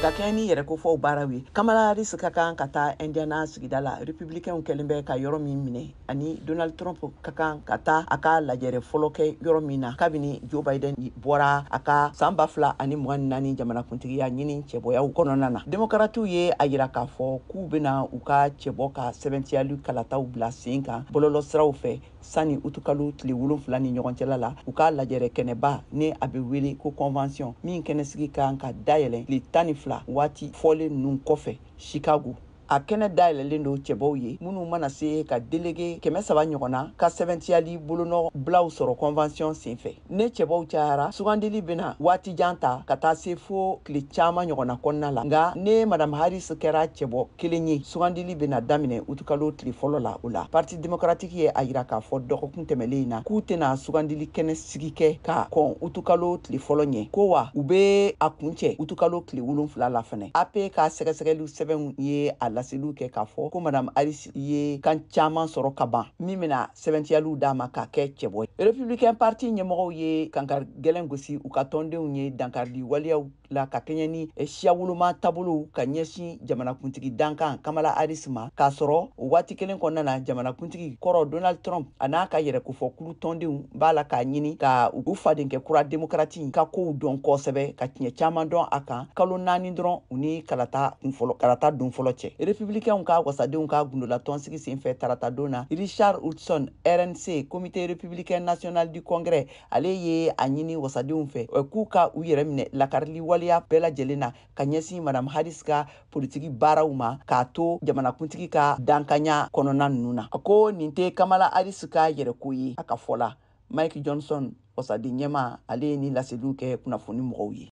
ka kɛɲɛ ni yɛrɛ ko fɔw baaraw ye kamala harris ka kan ka taa indiana sigida la republicain kɛlen bɛ ka yɔrɔ min minɛ ani donald trump ka kan ka taa a ka lajɛrɛ fɔlɔ kɛ yɔrɔ min na kabini joe biden bɔra a ka saan ba fila ani mg naani jamanakuntigiya ɲini cɛbɔyaw kɔnɔna na demokratiw ye a yira k'a fɔ k'u bena u ka cɛbɔ ka sɛbɛntiyali kalataw bila sen kan bɔlɔlɔsiraw fɛ sanni utukalo tile wolonfila ni ɲɔgɔn la u ka lajɛrɛ kɛnɛba ni a be wele ko convention min kɛnɛsigi kan ka dayɛlɛ tile tan ni fila fila waati fɔlen ninnu kɔfɛ chicago a kɛnɛ dayɛlɛlen don cɛbaw ye minnu mana se ka delege kɛmɛ saba ɲɔgɔnna ka sɛbɛntiyali bolonɔ bilaw sɔrɔ kɔnfansiyɔn sen fɛ ne cɛbaw cayara sugandili bena waatijan ta ka taa se fɔɔ kile caaman ɲɔgɔnna kɔnɔna la nga ne madam haris kɛra cɛbɔ kelen ye sugandili bena daminɛ utukalo tile fɔlɔ la o la parti demokratiki ye a yira k'a fɔ dɔgɔkun tɛmɛlen na k'u tena sugandili kɛnɛ sigi kɛ ka kɔn utukalo tile fɔlɔ ɲɛ ko wa u be a kuncɛ utukalo tile wolonfila la fɛnɛ ap k'a sɛgɛsɛgɛliw sɛbɛnw ye a la laseliw kɛ k'a fɔ ko madam aris ye kan caaman sɔrɔ ka ban min bena sɛbɛntiyaliw d'a ma k'a kɛ cɛbɔ ye republikɛn parti ɲɛmɔgɔw ye kankari gɛlɛn gosi u ka tɔndenw ye dankaridi waleyaw la ka kɛɲɛ ni siyawoloma tabolow ka ɲɛsin jamanakuntigi dankan kamala aris ma k'a sɔrɔ o waati kelen kɔnɔna na jamanakuntigi kɔrɔ donald trump a n'a ka yɛrɛkofɔ kulu tɔndenw b'a la k'a ɲini ka u fadenkɛ kura demokrati ka koow dɔn kosɛbɛ ka tiɲɛ caaman dɔn a kan kalo naani dɔrɔn u ni kalata kunfɔlɔ kalata don fɔlɔ cɛ republikɛnw ka wasadenw ka gundola tɔnsigi sen fɛ tarata na richard hudson rnc komite republikɛn national du congrès ale ye a ɲini wasadenw fɛ euh, k'u ka u yɛrɛ minɛ lakarili waleya bɛɛ lajɛlen na ka ɲɛsin madam haris ka politiki baaraw ma k'a to jamanakuntigi ka dankanya kɔnɔna nunu na a ko nin tɛ kamala haris ka yɛrɛko ye a ka fɔ la mike johnson wasaden ɲɛma ale ye ni laseliw kɛ kunnafoni mɔgɔw ye